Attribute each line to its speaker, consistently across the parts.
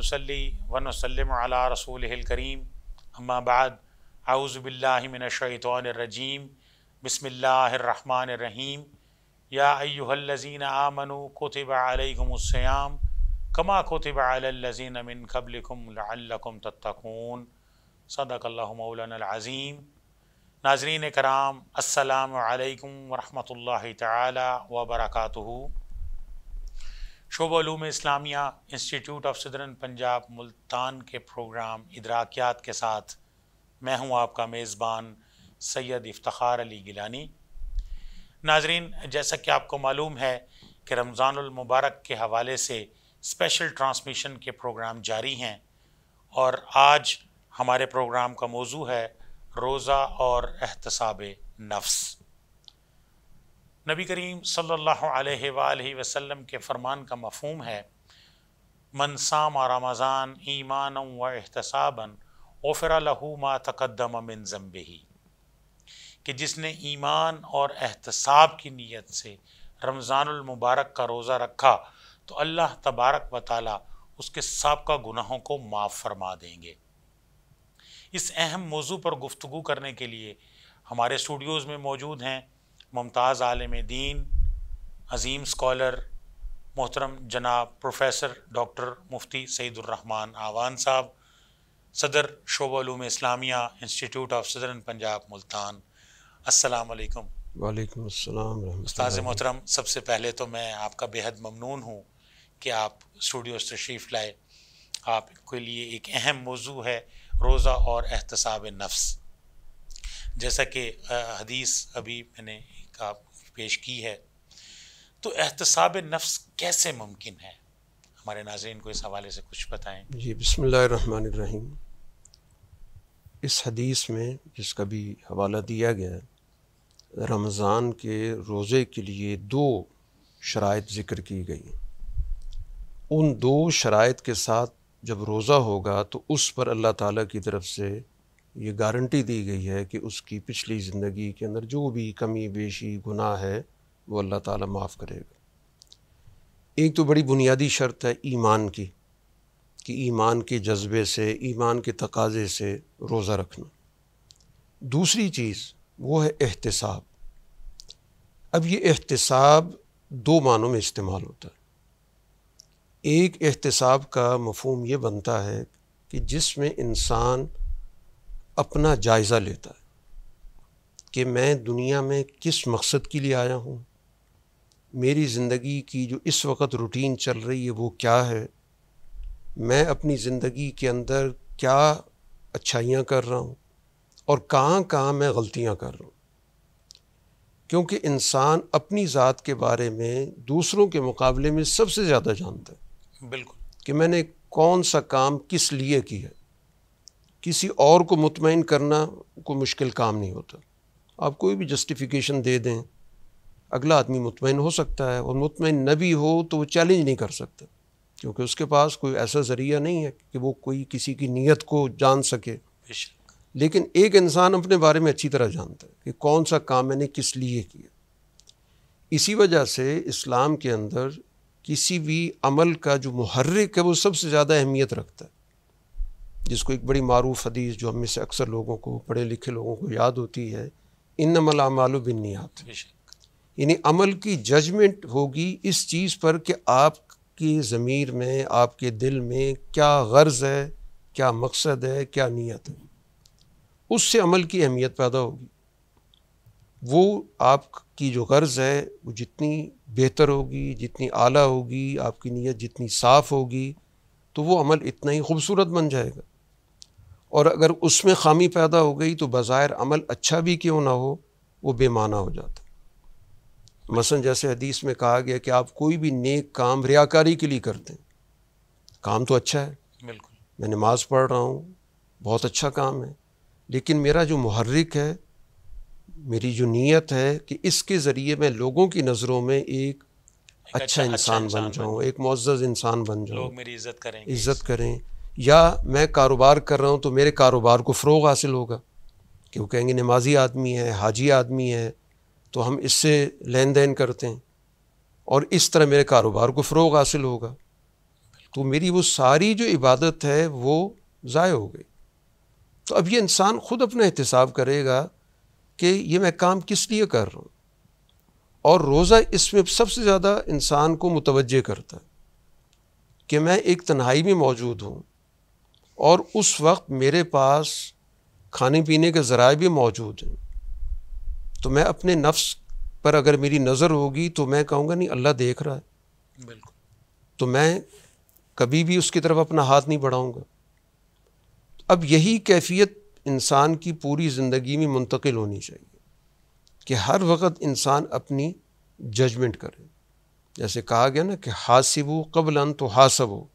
Speaker 1: नसली व नसलम अला रसूल करीम अम्माबाद आउज़बिल्लिमिनशैतरजीम बसमीम या अयुहल्लिन आमनु कोतब अलकुमसयाम कमा कोतब अलजीन मिन कबलकुम तत्तकून सदकल्लाजीम नाजरीन कराम असलकम वरहमल तबरकू शोबलूम इस्लामिया institute of southern Punjab Multan के प्रोग्राम इदराकियात के साथ मैं हूं आपका मेज़बान सैयद इफ्तार अली गिलानी नाजरीन जैसा कि आपको मालूम है कि रमज़ानमबारक के हवाले से स्पेशल ट्रांसमिशन के प्रोग्राम जारी हैं और आज हमारे प्रोग्राम का मौजू है रोज़ा और एहतसाब नफ्स नबी करीम सल्लल्लाहु अलैहि वसल्लम के फ़रमान का मफहम है मनसाम और रमज़ान ईमान व एहतसाबन ओफरा लहू मा तकदम मिन जम्बही कि जिसने ईमान और एहतसाब की नीयत से रमज़ानमबारक का रोज़ा रखा तो अल्लाह तबारक व ताल उसके सबका गुनाहों को माफ़ फरमा देंगे इस अहम मौजू पर गुफ्तु करने के लिए हमारे स्टूडियोज़ में मौजूद हैं मुमताज़ आलम दीन अजीम स्कॉलर मोहतरम जनाब प्रोफेसर डॉक्टर मुफ्ती सईदुररहमान आवान साहब सदर शोबालूम इस्लामिया institute of southern Punjab Multan अस्सलाम
Speaker 2: वालेकुम उस्ताद मोहतरम
Speaker 1: सबसे पहले तो मैं आपका बेहद ममनून हूँ कि आप स्टूडियो तशरीफ़ लाए आपके लिए एक अहम मौजू है रोज़ा और एहतसाब नफ्स जैसा कि हदीस अभी मैंने आप पेश की है तो एहतसाब नफ्स कैसे मुमकिन है हमारे नाजरन को इस हवाले से कुछ बताएं
Speaker 2: जी बसमीम इस हदीस में जिसका भी हवाला दिया गया है रमज़ान के रोज़े के लिए दो शराइ ज़िक्र की गई उन दो शराइ के साथ जब रोज़ा होगा तो उस पर अल्लाह ताला की तरफ से ये गारंटी दी गई है कि उसकी पिछली ज़िंदगी के अंदर जो भी कमी बेशी गुनाह है वो अल्लाह ताला माफ़ करेगा एक तो बड़ी बुनियादी शर्त है ईमान की कि ईमान के जज्बे से ईमान के तकाजे से रोज़ा रखना दूसरी चीज़ वो है एहतसाब अब ये एहतसाब दो मानों में इस्तेमाल होता है एक एहतसाब का मफहम ये बनता है कि जिसमें इंसान अपना जायज़ा लेता है कि मैं दुनिया में किस मकसद के लिए आया हूँ मेरी ज़िंदगी की जो इस वक्त रूटीन चल रही है वो क्या है मैं अपनी ज़िंदगी के अंदर क्या अच्छाइयाँ कर रहा हूँ और कहाँ कहाँ मैं गलतियाँ कर रहा हूँ क्योंकि इंसान अपनी ज़ात के बारे में दूसरों के मुकाबले में सबसे ज़्यादा जानता
Speaker 1: है बिल्कुल
Speaker 2: कि मैंने कौन सा काम किस लिए किया किसी और को मुतमिन करना कोई मुश्किल काम नहीं होता आप कोई भी जस्टिफिकेशन दे दें अगला आदमी मुतमिन हो सकता है और मुतमिन न भी हो तो वो चैलेंज नहीं कर सकता क्योंकि उसके पास कोई ऐसा ज़रिया नहीं है कि वो कोई किसी की नीयत को जान सके लेकिन एक इंसान अपने बारे में अच्छी तरह जानता है कि कौन सा काम मैंने किस लिए किया इसी वजह से इस्लाम के अंदर किसी भी अमल का जो मुहर्रिक है वो सबसे ज़्यादा अहमियत रखता है जिसको एक बड़ी मरूफ हदीस जो हम में से अक्सर लोगों को पढ़े लिखे लोगों को याद होती है इन नमलामालू बिन नियात यानी अमल की जजमेंट होगी इस चीज़ पर कि आपकी ज़मीर में आपके दिल में क्या गर्ज़ है क्या मकसद है क्या नीयत है उससे अमल की अहमियत पैदा होगी वो आपकी जो गर्ज़ है वो जितनी बेहतर होगी जितनी आला होगी आपकी नीयत जितनी साफ़ होगी तो वो अमल इतना ही खूबसूरत बन जाएगा और अगर उसमें खामी पैदा हो गई तो बाज़ाहिर अमल अच्छा भी क्यों ना हो वो बेमाना हो जाता मसन जैसे हदीस में कहा गया कि आप कोई भी नेक काम रियाकारी के लिए करते हैं काम तो अच्छा है बिल्कुल मैं नमाज़ पढ़ रहा हूँ बहुत अच्छा काम है लेकिन मेरा जो महर्रिक है मेरी जो नीयत है कि इसके ज़रिए मैं लोगों की नज़रों में एक अच्छा-, अच्छा, अच्छा इंसान अच्छा बन जाऊँ एक मुआज़ इंसान बन जाऊँ लोग मेरी इज़्ज़त करें इज़्ज़त करें या मैं कारोबार कर रहा हूँ तो मेरे कारोबार को फ़रोग हासिल होगा कि वो कहेंगे नमाजी आदमी है हाजी आदमी है तो हम इससे लेन देन करते हैं और इस तरह मेरे कारोबार को फ़रोग हासिल होगा तो मेरी वो सारी जो इबादत है वो ज़ाय हो गई तो अब ये इंसान ख़ुद अपना एहतसाब करेगा कि ये मैं काम किस लिए कर रहा हूँ और रोज़ा इसमें सबसे ज़्यादा इंसान को मुतवजह करता है कि मैं एक तन्हाई में मौजूद हूँ और उस वक्त मेरे पास खाने पीने के ज़रा भी मौजूद हैं तो मैं अपने नफ्स पर अगर मेरी नज़र होगी तो मैं कहूँगा नहीं अल्लाह देख रहा है बिल्कुल तो मैं कभी भी उसकी तरफ अपना हाथ नहीं बढ़ाऊँगा अब यही कैफियत इंसान की पूरी ज़िंदगी में मुंतकिल होनी चाहिए कि हर वक्त इंसान अपनी जजमेंट करे जैसे कहा गया ना कि हासिबू कबलन तो हासब हो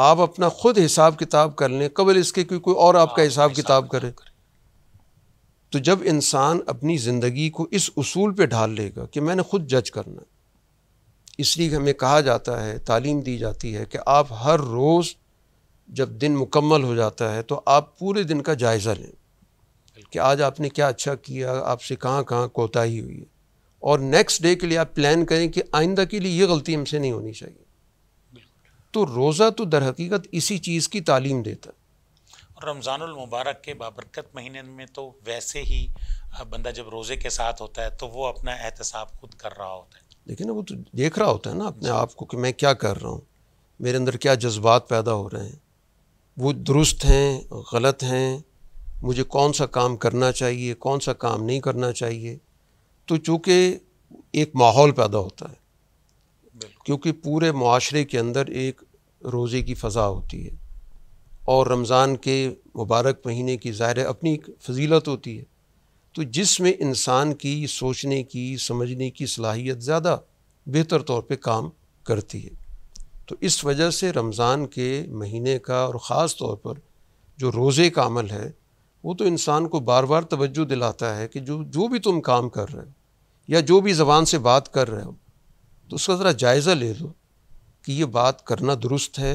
Speaker 2: आप अपना खुद हिसाब किताब कर लें कबल इसके कि कोई और आपका हिसाब किताब करे तो जब इंसान अपनी ज़िंदगी को इस उसूल पे ढाल लेगा कि मैंने खुद जज करना इसलिए हमें कहा जाता है तालीम दी जाती है कि आप हर रोज़ जब दिन मुकम्मल हो जाता है तो आप पूरे दिन का जायज़ा लें कि आज आपने क्या अच्छा किया आपसे कहाँ कहाँ कोताही हुई है और नेक्स्ट डे के लिए आप प्लान करें कि आइंदा के लिए ये गलती हमसे नहीं होनी चाहिए तो रोज़ा तो दर हकीकत इसी चीज़ की तालीम देता है
Speaker 1: रमज़ानमबारक के बाबरकत महीने में तो वैसे ही बंदा जब रोज़े के साथ होता है तो वो अपना एहतसाब खुद कर रहा होता है
Speaker 2: देखिए ना वो तो देख रहा होता है ना अपने आप को कि मैं क्या कर रहा हूँ मेरे अंदर क्या जज्बात पैदा हो रहे हैं वो दुरुस्त हैं गलत हैं मुझे कौन सा काम करना चाहिए कौन सा काम नहीं करना चाहिए तो चूँकि एक माहौल पैदा होता है क्योंकि पूरे माशरे के अंदर एक रोज़े की फ़ज़ा होती है और रमज़ान के मुबारक महीने की ज़ाहिर अपनी एक फजीलत होती है तो जिसमें इंसान की सोचने की समझने की सलाहियत ज़्यादा बेहतर तौर पे काम करती है तो इस वजह से रमज़ान के महीने का और ख़ास तौर पर जो रोज़े का अमल है वो तो इंसान को बार बार तवज्जो दिलाता है कि जो जो भी तुम काम कर रहे हो या जो भी ज़बान से बात कर रहे हो तो उसका ज़रा जायज़ा ले लो कि ये बात करना दुरुस्त है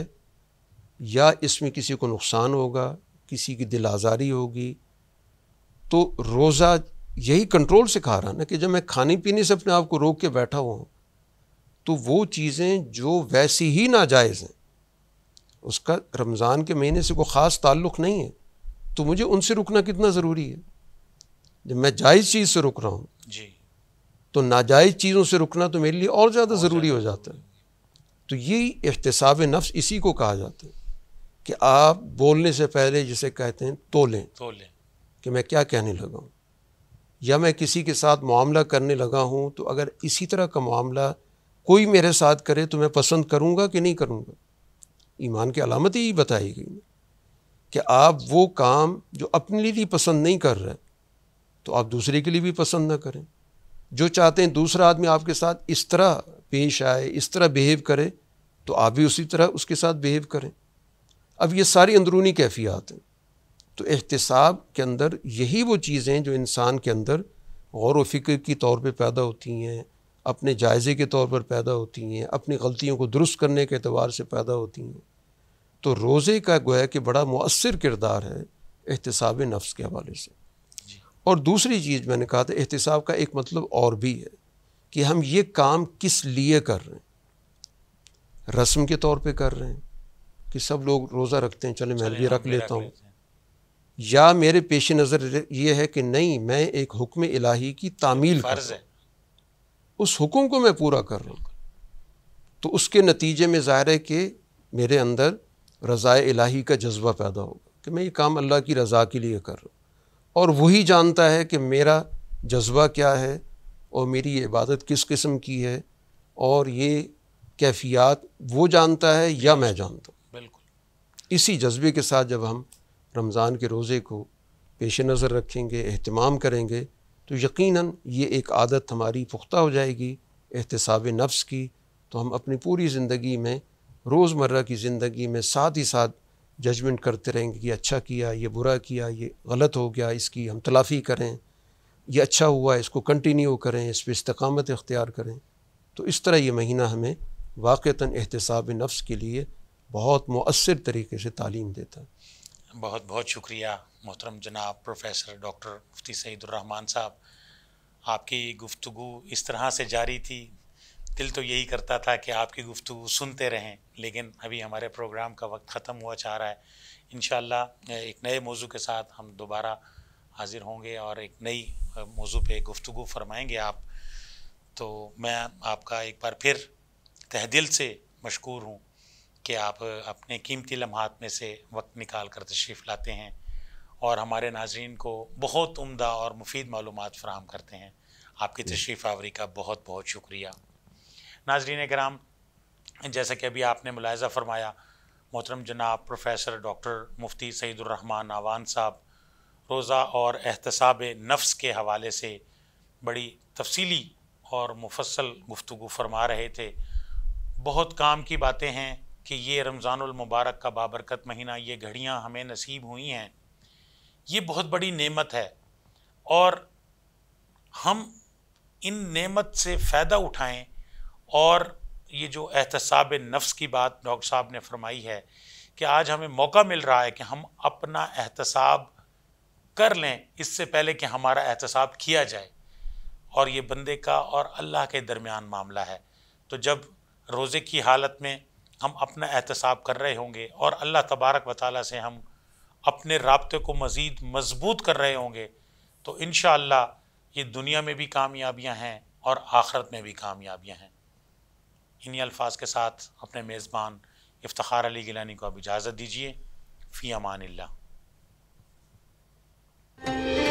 Speaker 2: या इसमें किसी को नुकसान होगा किसी की दिल आज़ारी होगी तो रोज़ा यही कंट्रोल सिखा रहा ना कि जब मैं खाने पीने से अपने आप को रोक के बैठा हुआ हूँ तो वो चीज़ें जो वैसी ही नाजायज़ हैं उसका रमज़ान के महीने से कोई ख़ास ताल्लुक़ नहीं है तो मुझे उनसे रुकना कितना ज़रूरी है जब मैं जायज़ चीज़ से रुक रहा हूँ जी तो नाजायज़ चीज़ों से रुकना तो मेरे लिए और ज़्यादा ज़रूरी हो जाता है तो यही एहतसाब नफ्स इसी को कहा जाता है कि आप बोलने से पहले जिसे कहते हैं तो लें तो लें कि मैं क्या कहने लगा हूँ या मैं किसी के साथ मामला करने लगा हूँ तो अगर इसी तरह का मामला कोई मेरे साथ करे तो मैं पसंद करूँगा कि नहीं करूँगा ईमान की अलामत यही बताई गई कि आप वो काम जो अपने लिए पसंद नहीं कर रहे तो आप दूसरे के लिए भी पसंद ना करें जो चाहते हैं दूसरा आदमी आपके साथ इस तरह पेश आए इस तरह बिहेव करे तो आप भी उसी तरह उसके साथ बिहेव करें अब ये सारी अंदरूनी कैफियात हैं तो एहतसाब के अंदर यही वो चीज़ें जो इंसान के अंदर गौर व फिक्र की तौर पर पैदा होती हैं अपने जायज़े के तौर पर पैदा होती हैं अपनी गलतियों को दुरुस्त करने के अतबार से पैदा होती हैं तो रोज़े का गोया कि बड़ा मौसर किरदार है एहतसाब नफ्स के हवाले से और दूसरी चीज़ मैंने कहा था एहतसाब का एक मतलब और भी है कि हम ये काम किस लिए कर रहे हैं रस्म के तौर पे कर रहे हैं कि सब लोग रोज़ा रखते हैं चले मैं भी रख लेता हूँ या मेरे पेश नज़र ये है कि नहीं मैं एक हुक्म इलाही की तामील कर रहा उस हुक्म को मैं पूरा कर रहा हूँ तो उसके नतीजे में ज़ाहिर है कि मेरे अंदर रज़ा इलाही का जज्बा पैदा होगा कि मैं ये काम अल्लाह की रज़ा के लिए कर रहा हूँ और वही जानता है कि मेरा जज्बा क्या है और मेरी इबादत किस किस्म की है और ये कैफियत वो जानता है या मैं जानता
Speaker 1: हूँ बिल्कुल
Speaker 2: इसी जज्बे के साथ जब हम रमज़ान के रोज़े को पेश नज़र रखेंगे अहतमाम करेंगे तो यकीनन ये एक आदत हमारी पुख्ता हो जाएगी एहतसाब नफ्स की तो हम अपनी पूरी ज़िंदगी में रोज़मर्रा की ज़िंदगी में साथ ही साथ जजमेंट करते रहेंगे कि अच्छा किया ये बुरा किया ये गलत हो गया इसकी हम तलाफ़ी करें ये अच्छा हुआ इसको कंटिन्यू करें इस पर इस्तकामत इख्तियार करें तो इस तरह ये महीना हमें वाक़ता एहतसाब नफ्स के लिए बहुत मौसर तरीके से तालीम देता
Speaker 1: है बहुत बहुत शुक्रिया मोहतरम जनाब प्रोफेसर डॉक्टर मुफ्ती सईदुररहमान साहब आपकी गुफ्तु इस तरह से जारी थी दिल तो यही करता था कि आपकी गुफ्तु सुनते रहें लेकिन अभी हमारे प्रोग्राम का वक्त ख़त्म हुआ चाह रहा है इन एक नए मौजू के साथ हम दोबारा हाज़िर होंगे और एक नई मौजू पे गुफ्तु फरमाएंगे आप तो मैं आपका एक बार फिर तहदिल से मशहूर हूँ कि आप अपने कीमती लम्हात में से वक्त निकाल कर तशरीफ़ लाते हैं और हमारे नाजरन को बहुत उम्दा और मुफीद मालूम फ़राहम करते हैं आपकी तशरीफ़ आवरी का बहुत बहुत शुक्रिया नाजरीन कराम जैसा कि अभी आपने मुलायजा फरमाया मोहतरम जनाब प्रोफेसर डॉक्टर मुफ्ती सईदुररहमान आवान साहब रोज़ा और एहतसाब नफ्स के हवाले से बड़ी तफसीली और मुफसल गुफ्तु फरमा रहे थे बहुत काम की बातें हैं कि ये रमज़ानमबारक का बाबरकत महीना ये घड़ियाँ हमें नसीब हुई हैं ये बहुत बड़ी नेमत है और हम इन नेमत से फ़ायदा उठाएँ और ये जो एहतसाब नफ्स की बात डॉक्टर साहब ने फरमाई है कि आज हमें मौका मिल रहा है कि हम अपना एहतसाब कर लें इससे पहले कि हमारा एहतसाब किया जाए और ये बंदे का और अल्लाह के दरमियान मामला है तो जब रोज़े की हालत में हम अपना एहतसाब कर रहे होंगे और अल्लाह तबारक वाली से हम अपने रबते को मज़ीद मजबूत कर रहे होंगे तो इन ये दुनिया में भी कामयाबियाँ हैं और आखरत में भी कामयाबियाँ हैं इन्हीं अल्फाज के साथ अपने मेज़बान इफ्तार अली गिलानी को अब इजाज़त दीजिए फ़ी अमान ला